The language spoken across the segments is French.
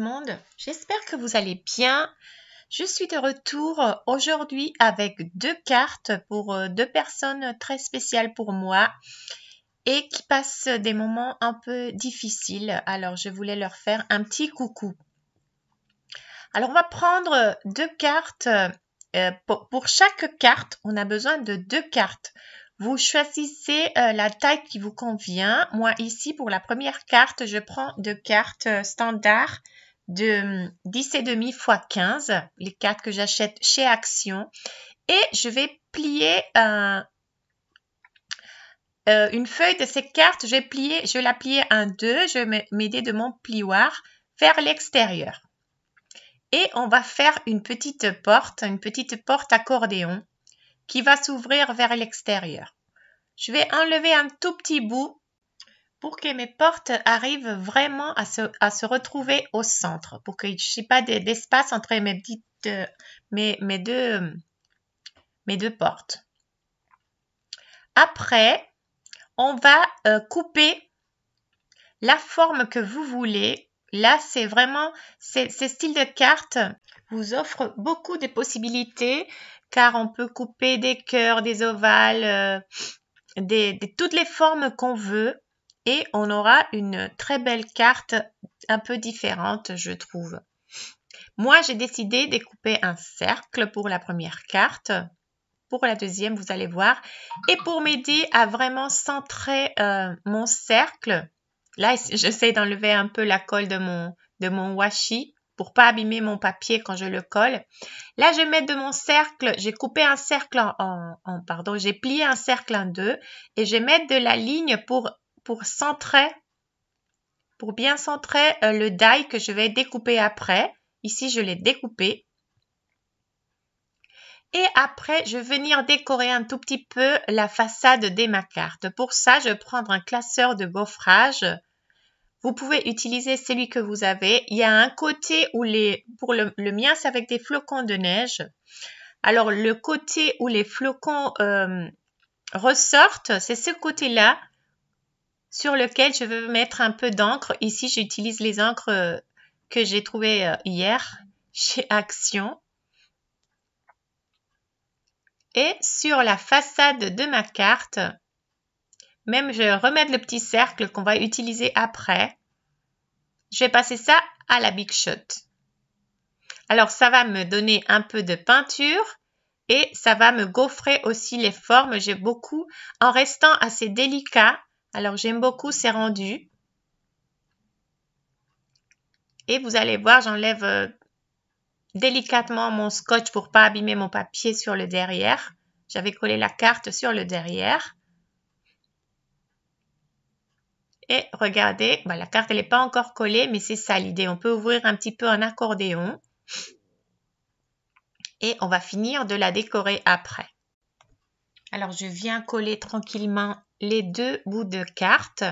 monde, j'espère que vous allez bien. Je suis de retour aujourd'hui avec deux cartes pour euh, deux personnes très spéciales pour moi et qui passent des moments un peu difficiles. Alors je voulais leur faire un petit coucou. Alors on va prendre deux cartes. Euh, pour chaque carte, on a besoin de deux cartes. Vous choisissez euh, la taille qui vous convient. Moi, ici, pour la première carte, je prends deux cartes standard de hum, et demi x 15, les cartes que j'achète chez Action. Et je vais plier euh, une feuille de ces cartes, je vais plier, je vais la plier en deux, je vais m'aider de mon plioir vers l'extérieur. Et on va faire une petite porte, une petite porte accordéon qui va s'ouvrir vers l'extérieur. Je vais enlever un tout petit bout pour que mes portes arrivent vraiment à se, à se retrouver au centre, pour que je ait pas d'espace entre mes petites, mes, mes, deux, mes deux portes. Après, on va euh, couper la forme que vous voulez. Là, c'est vraiment, ce style de carte vous offre beaucoup de possibilités car on peut couper des cœurs, des ovales, euh, toutes les formes qu'on veut et on aura une très belle carte un peu différente, je trouve. Moi, j'ai décidé de couper un cercle pour la première carte. Pour la deuxième, vous allez voir. Et pour m'aider à vraiment centrer euh, mon cercle, là, j'essaie d'enlever un peu la colle de mon, de mon washi pour pas abîmer mon papier quand je le colle. Là, je mets de mon cercle, j'ai coupé un cercle en, pardon, j'ai plié un cercle en deux et je mets de la ligne pour pour centrer, pour bien centrer euh, le die que je vais découper après. Ici, je l'ai découpé. Et après, je vais venir décorer un tout petit peu la façade de ma carte. Pour ça, je vais prendre un classeur de gaufrage. Vous pouvez utiliser celui que vous avez. Il y a un côté où les... Pour le, mien, c'est avec des flocons de neige. Alors, le côté où les flocons euh, ressortent, c'est ce côté-là sur lequel je veux mettre un peu d'encre. Ici, j'utilise les encres euh, que j'ai trouvées euh, hier chez Action. Et sur la façade de ma carte, même je remets le petit cercle qu'on va utiliser après. Je vais passer ça à la Big Shot. Alors ça va me donner un peu de peinture et ça va me gaufrer aussi les formes. J'ai beaucoup, en restant assez délicat, alors, j'aime beaucoup ces rendus. Et vous allez voir, j'enlève euh, délicatement mon scotch pour pas abîmer mon papier sur le derrière. J'avais collé la carte sur le derrière. Et regardez, bah, la carte elle n'est pas encore collée, mais c'est ça l'idée. On peut ouvrir un petit peu un accordéon. Et on va finir de la décorer après. Alors je viens coller tranquillement les deux bouts de cartes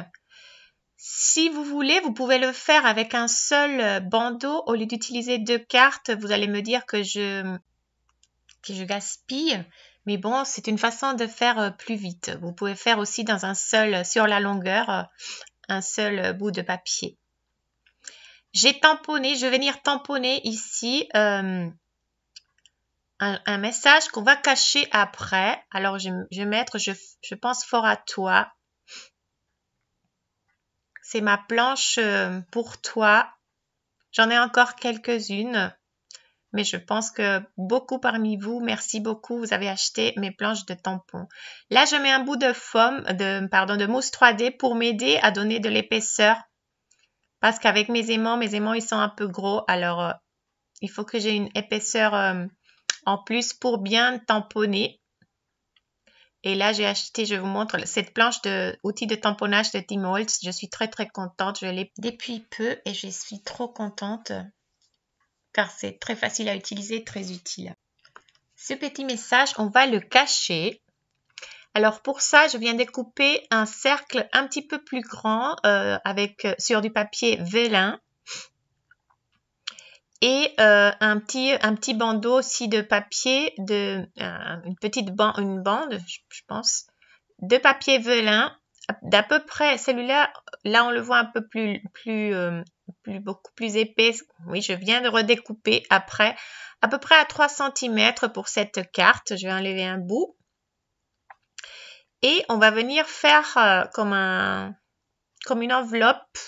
Si vous voulez, vous pouvez le faire avec un seul bandeau. Au lieu d'utiliser deux cartes, vous allez me dire que je, que je gaspille. Mais bon, c'est une façon de faire euh, plus vite. Vous pouvez faire aussi dans un seul, sur la longueur, euh, un seul bout de papier. J'ai tamponné, je vais venir tamponner ici euh, un, message qu'on va cacher après. Alors, je, vais mettre je, pense fort à toi. C'est ma planche euh, pour toi. J'en ai encore quelques-unes, mais je pense que beaucoup parmi vous, merci beaucoup, vous avez acheté mes planches de tampons. Là, je mets un bout de foam, de, pardon, de mousse 3D pour m'aider à donner de l'épaisseur. Parce qu'avec mes aimants, mes aimants, ils sont un peu gros, alors euh, il faut que j'ai une épaisseur euh, en plus pour bien tamponner. Et là, j'ai acheté, je vous montre, cette planche d'outils de tamponnage de Tim Holtz. Je suis très, très contente. Je l'ai depuis peu et je suis trop contente car c'est très facile à utiliser, très utile. Ce petit message, on va le cacher. Alors pour ça, je viens de couper un cercle un petit peu plus grand euh, avec, euh, sur du papier vélin et euh, un, petit, un petit bandeau aussi de papier, de, euh, une petite une bande, je, pense, de papier velin d'à peu près, celui-là, là on le voit un peu plus, plus, euh, plus, beaucoup plus épais. Oui, je viens de redécouper après, à peu près à 3 cm pour cette carte. Je vais enlever un bout. Et on va venir faire comme, un, comme une enveloppe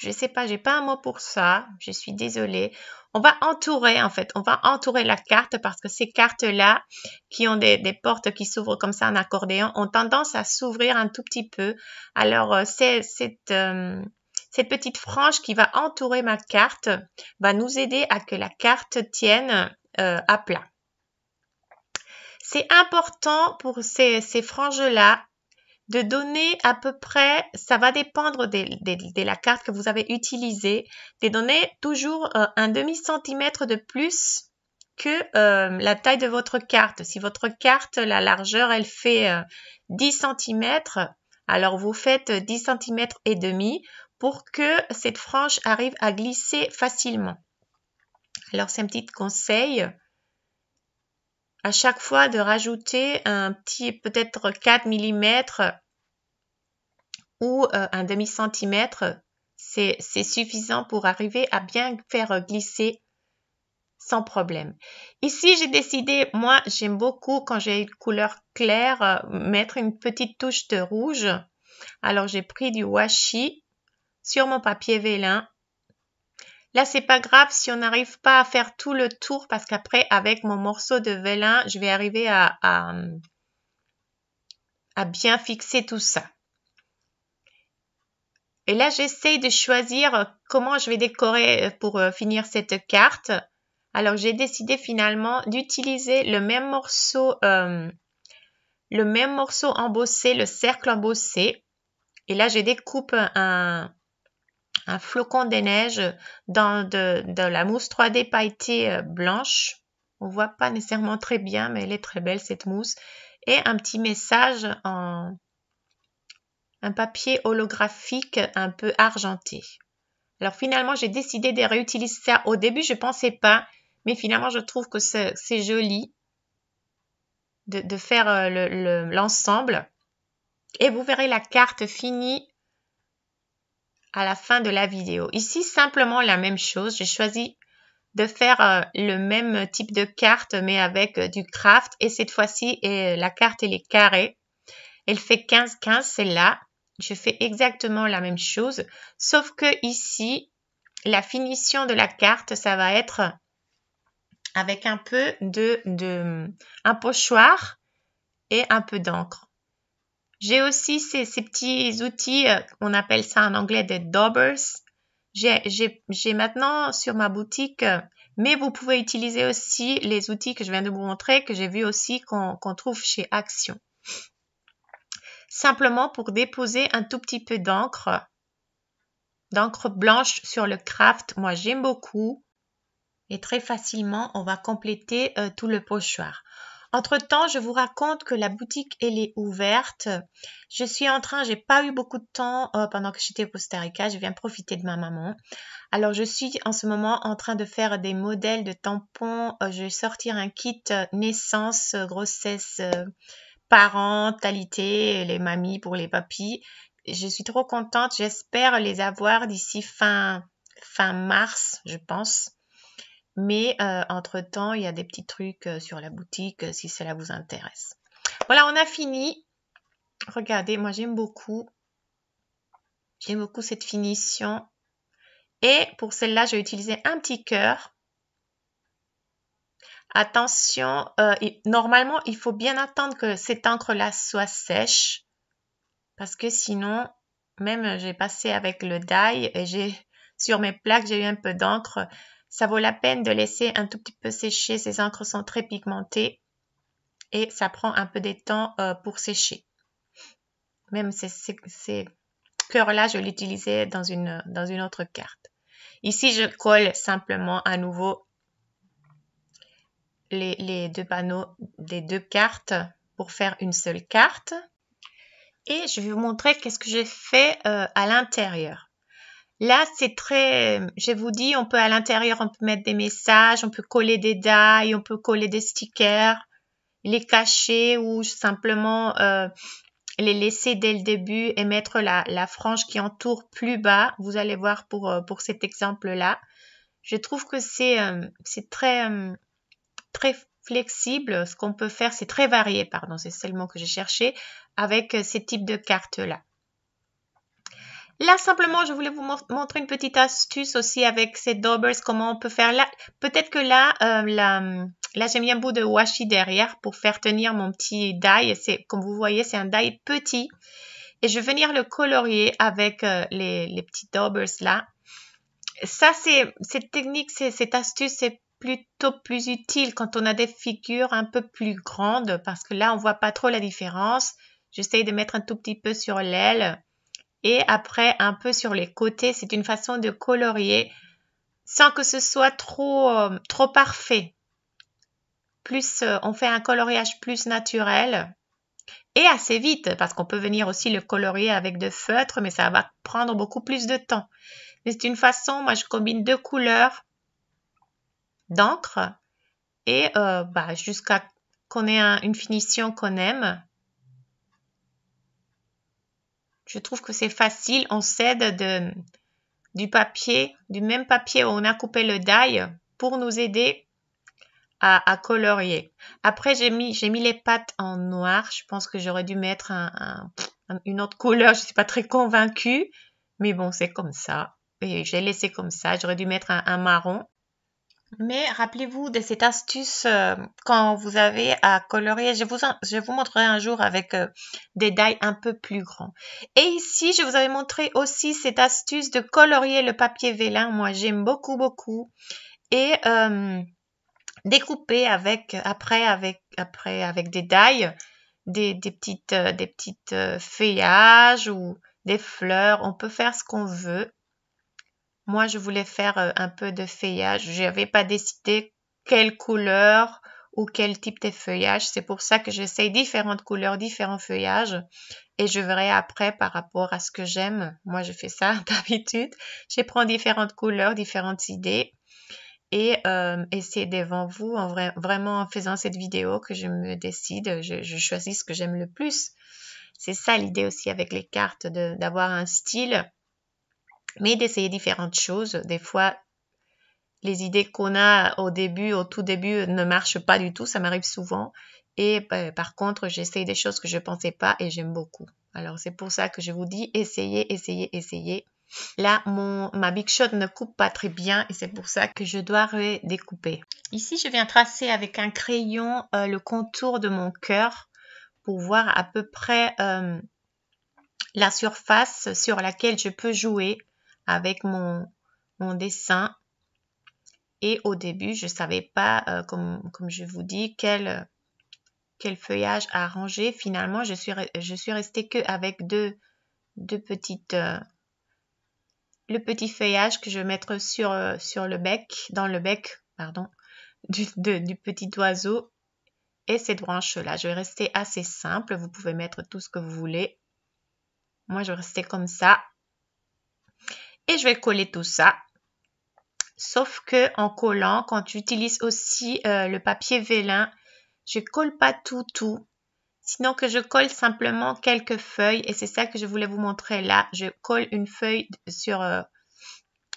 je sais pas, j'ai pas un mot pour ça, je suis désolée. On va entourer en fait, on va entourer la carte parce que ces cartes-là qui ont des, des portes qui s'ouvrent comme ça en accordéon ont tendance à s'ouvrir un tout petit peu. Alors euh, c'est cette, euh, cette petite frange qui va entourer ma carte va nous aider à que la carte tienne euh, à plat. C'est important pour ces, ces franges-là de donner à peu près, ça va dépendre de, la carte que vous avez utilisée, de donner toujours euh, un demi-centimètre de plus que euh, la taille de votre carte. Si votre carte, la largeur, elle fait 10 euh, cm, alors vous faites 10 cm et demi pour que cette frange arrive à glisser facilement. Alors c'est un petit conseil à chaque fois de rajouter un petit, peut-être 4 mm ou euh, un demi-centimètre, c'est suffisant pour arriver à bien faire glisser sans problème. Ici, j'ai décidé, moi, j'aime beaucoup quand j'ai une couleur claire, euh, mettre une petite touche de rouge. Alors, j'ai pris du washi sur mon papier vélin Là, c'est pas grave si on n'arrive pas à faire tout le tour parce qu'après, avec mon morceau de vélin, je vais arriver à, à, à bien fixer tout ça. Et là, j'essaye de choisir comment je vais décorer euh, pour euh, finir cette carte. Alors, j'ai décidé finalement d'utiliser le même morceau, euh, le même morceau embossé, le cercle embossé. Et là, je découpe un, un flocon des neiges dans de, la mousse 3D pailletée euh, blanche. On voit pas nécessairement très bien, mais elle est très belle cette mousse. Et un petit message en un papier holographique un peu argenté. Alors finalement, j'ai décidé de réutiliser ça. Au début, je pensais pas, mais finalement, je trouve que c'est joli de, faire euh, l'ensemble. et vous verrez la carte finie à la fin de la vidéo. Ici, simplement la même chose. J'ai choisi de faire euh, le même type de carte, mais avec euh, du craft. Et cette fois-ci, euh, la carte, elle est carrés Elle fait 15-15, celle-là. Je fais exactement la même chose, sauf que ici, la finition de la carte, ça va être avec un peu de, de un pochoir et un peu d'encre. J'ai aussi ces, petits outils, euh, on appelle ça en anglais des daubers. J'ai maintenant sur ma boutique, euh, mais vous pouvez utiliser aussi les outils que je viens de vous montrer, que j'ai vu aussi qu'on trouve chez Action. Simplement pour déposer un tout petit peu d'encre, d'encre blanche sur le craft. Moi, j'aime beaucoup. Et très facilement, on va compléter euh, tout le pochoir. Entre-temps, je vous raconte que la boutique, elle est ouverte. Je suis en train, j'ai pas eu beaucoup de temps euh, pendant que j'étais au Costa Rica. Je viens profiter de ma maman. Alors, je suis en ce moment en train de faire des modèles de tampons. Euh, je vais sortir un kit euh, naissance, grossesse, parentalité, les mamies pour les papis. Je suis trop contente. J'espère les avoir d'ici fin, fin mars, je pense. Mais euh, entre-temps, il y a des petits trucs euh, sur la boutique euh, si cela vous intéresse. Voilà, on a fini. Regardez, moi j'aime beaucoup. J'aime beaucoup cette finition. Et pour celle-là, j'ai utilisé un petit cœur. Attention, normalement, il faut bien attendre que cette encre-là soit sèche. Parce que sinon, même j'ai passé avec le die et j'ai sur mes plaques, j'ai eu un peu d'encre. Ça vaut la peine de laisser un tout petit peu sécher. Ces encres sont très pigmentées et ça prend un peu de temps euh, pour sécher. Même ces, cœurs-là, je l'utilisais dans une, dans une autre carte. Ici, je colle simplement à nouveau les, deux panneaux des deux cartes pour faire une seule carte. Et je vais vous montrer qu'est-ce que j'ai fait euh, à l'intérieur. Là, c'est très, je vous dis, on peut à l'intérieur, on peut mettre des messages, on peut coller des dailles, on peut coller des stickers, les cacher ou simplement euh, les laisser dès le début et mettre la, la, frange qui entoure plus bas. Vous allez voir pour, euh, pour cet exemple-là. Je trouve que c'est euh, très, très flexible. Ce qu'on peut faire, c'est très varié, pardon, c'est seulement que j'ai cherché, avec ces types de cartes-là. Là, simplement, je voulais vous montrer une petite astuce aussi avec ces daubers, comment on peut faire. là. Peut-être que là, euh, là, j'ai mis un bout de washi derrière pour faire tenir mon petit die. C'est, comme vous voyez, c'est un die petit. Et je vais venir le colorier avec euh, les, petits daubers là. Ça, c'est cette technique, cette astuce, c'est plutôt plus utile quand on a des figures un peu plus grandes parce que là, on voit pas trop la différence. J'essaye de mettre un tout petit peu sur l'aile et après un peu sur les côtés. C'est une façon de colorier sans que ce soit trop, euh, trop parfait. Plus euh, on fait un coloriage plus naturel et assez vite parce qu'on peut venir aussi le colorier avec de feutres mais ça va prendre beaucoup plus de temps. c'est une façon, moi je combine deux couleurs d'encre et euh, bah, jusqu'à qu'on ait une finition qu'on aime. Je trouve que c'est facile. On s'aide de, du papier, du même papier où on a coupé le die pour nous aider à, colorier. Après, j'ai mis, j'ai mis les pattes en noir. Je pense que j'aurais dû mettre une autre couleur. Je ne suis pas très convaincue. Mais bon, c'est comme ça. j'ai laissé comme ça. J'aurais dû mettre un marron. Mais rappelez-vous de cette astuce euh, quand vous avez à colorier. Je vous, je vous montrerai un jour avec euh, des dailles un peu plus grands. Et ici, je vous avais montré aussi cette astuce de colorier le papier vélin. Moi, j'aime beaucoup, beaucoup. Et euh, découper avec, après, avec, après, avec des dailles, des, des petites, des petites feuillages ou des fleurs. On peut faire ce qu'on veut. Moi, je voulais faire euh, un peu de feuillage. Je n'avais pas décidé quelle couleur ou quel type de feuillage. C'est pour ça que j'essaye différentes couleurs, différents feuillages. Et je verrai après par rapport à ce que j'aime. Moi, je fais ça d'habitude. Je prends différentes couleurs, différentes idées. Et, c'est euh, devant vous, en vrai, vraiment en faisant cette vidéo, que je me décide, je choisis ce que j'aime le plus. C'est ça l'idée aussi avec les cartes, d'avoir un style mais d'essayer différentes choses. Des fois, les idées qu'on a au début, au tout début, ne marchent pas du tout. Ça m'arrive souvent. Et bah, par contre, j'essaye des choses que je ne pensais pas et j'aime beaucoup. Alors, c'est pour ça que je vous dis, essayez, essayez, essayez. Là, mon, ma Big Shot ne coupe pas très bien et c'est pour ça que je dois redécouper. Ici, je viens tracer avec un crayon euh, le contour de mon cœur pour voir à peu près euh, la surface sur laquelle je peux jouer avec mon, mon dessin. Et au début, je ne savais pas, euh, comme, comme, je vous dis, quel, quel feuillage à ranger. Finalement, je suis, je suis restée avec deux, deux petites... Euh, le petit feuillage que je vais mettre sur, euh, sur le bec, dans le bec, pardon, du, du petit oiseau et cette branche-là. Je vais rester assez simple. Vous pouvez mettre tout ce que vous voulez. Moi, je vais rester comme ça. Et je vais coller tout ça. Sauf que en collant, quand tu utilises aussi euh, le papier vélin, je colle pas tout tout. Sinon que je colle simplement quelques feuilles et c'est ça que je voulais vous montrer là. Je colle une feuille sur euh,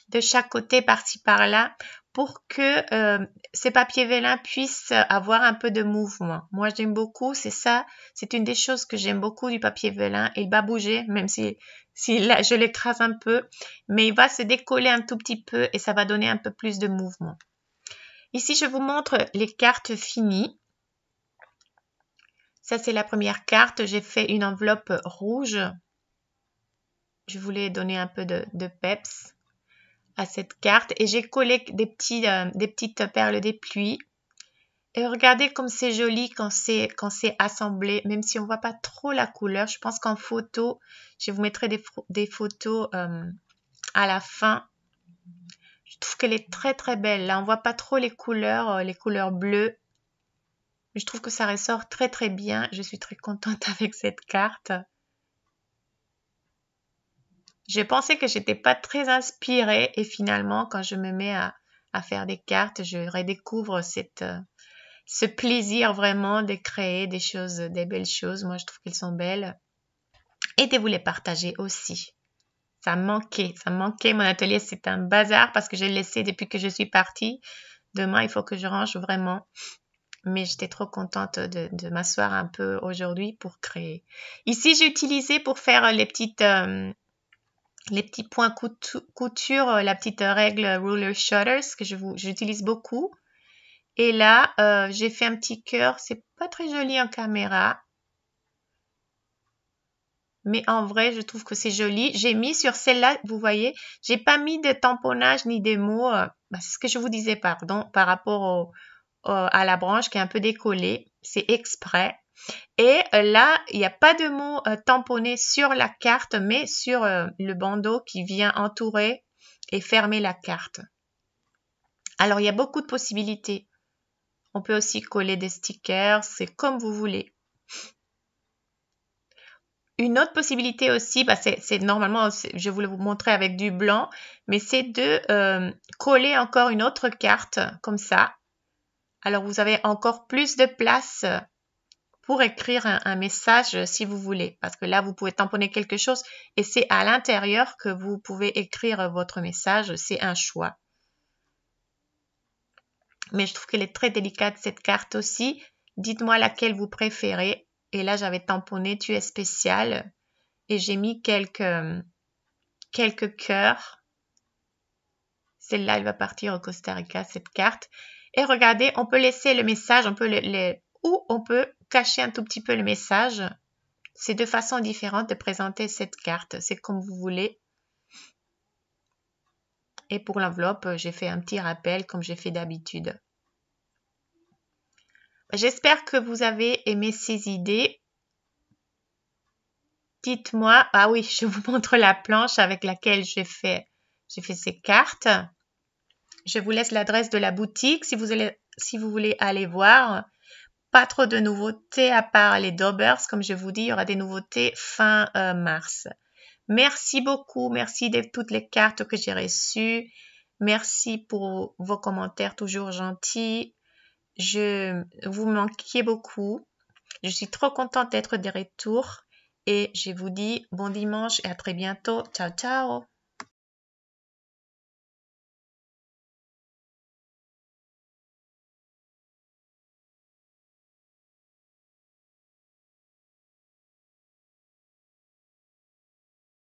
de chaque côté par-ci par-là pour que ce euh, ces papiers puisse puissent avoir un peu de mouvement. Moi, j'aime beaucoup, c'est ça, c'est une des choses que j'aime beaucoup du papier vélin. Il va bouger, même si si là, je l'écrase un peu, mais il va se décoller un tout petit peu et ça va donner un peu plus de mouvement. Ici, je vous montre les cartes finies. Ça, c'est la première carte. J'ai fait une enveloppe rouge. Je voulais donner un peu de, peps à cette carte. Et j'ai collé des, euh, des petites perles des pluies et regardez comme c'est joli quand c'est quand c'est assemblé, même si on voit pas trop la couleur. Je pense qu'en photo, je vous mettrai des, photos euh, à la fin. Je trouve qu'elle est très très belle. Là, on voit pas trop les couleurs, euh, les couleurs bleues. je trouve que ça ressort très très bien. Je suis très contente avec cette carte. J'ai pensé que j'étais pas très inspirée et finalement, quand je me mets à, faire des cartes, je redécouvre cette euh, ce plaisir vraiment de créer des choses, des belles choses. Moi, je trouve qu'elles sont belles. Et de vous les partager aussi. Ça manquait, ça manquait. Mon atelier, c'est un bazar parce que j'ai laissé depuis que je suis partie. Demain, il faut que je range vraiment. Mais j'étais trop contente de, m'asseoir un peu aujourd'hui pour créer. Ici, j'ai utilisé pour faire les petites... Euh, les petits points couture, la petite règle ruler shutters que j'utilise beaucoup et là, euh, j'ai fait un petit cœur. C'est pas très joli en caméra. Mais en vrai, je trouve que c'est joli. J'ai mis sur celle-là, vous voyez, j'ai pas mis de tamponnage ni des mots. Euh, bah, c'est ce que je vous disais, pardon, par rapport à la branche qui est un peu décollée. C'est exprès. Et euh, là, il n'y a pas de mots tamponné tamponnés sur la carte, mais sur le bandeau qui vient entourer et fermer la carte. Alors, il y a beaucoup de possibilités. On peut aussi coller des stickers, c'est comme vous voulez. Une autre possibilité aussi, bah, c'est normalement, je voulais vous montrer avec du blanc, mais c'est de euh, coller encore une autre carte comme ça. Alors vous avez encore plus de place pour écrire un, message si vous voulez, parce que là vous pouvez tamponner quelque chose et c'est à l'intérieur que vous pouvez écrire votre message, c'est un choix. Mais je trouve qu'elle est très délicate cette carte aussi. Dites-moi laquelle vous préférez. Et là, j'avais tamponné Tu es spécial. Et j'ai mis quelques, euh, quelques cœurs. Celle-là, elle va partir au Costa Rica, cette carte. Et regardez, on peut laisser le message, on peut ou on peut cacher un tout petit peu le message. C'est deux façons différentes de présenter cette carte. C'est comme vous voulez et pour l'enveloppe, euh, j'ai fait un petit rappel comme j'ai fait d'habitude. J'espère que vous avez aimé ces idées. Dites-moi, ah oui, je vous montre la planche avec laquelle j'ai fait, j'ai fait ces cartes. Je vous laisse l'adresse de la boutique si vous, si vous voulez aller voir. Pas trop de nouveautés à part les Dobbers. Comme je vous dis, il y aura des nouveautés fin euh, mars. Merci beaucoup. Merci de toutes les cartes que j'ai reçues. Merci pour vos commentaires toujours gentils. Je vous manquais beaucoup. Je suis trop contente d'être de retour et je vous dis bon dimanche et à très bientôt. Ciao, ciao.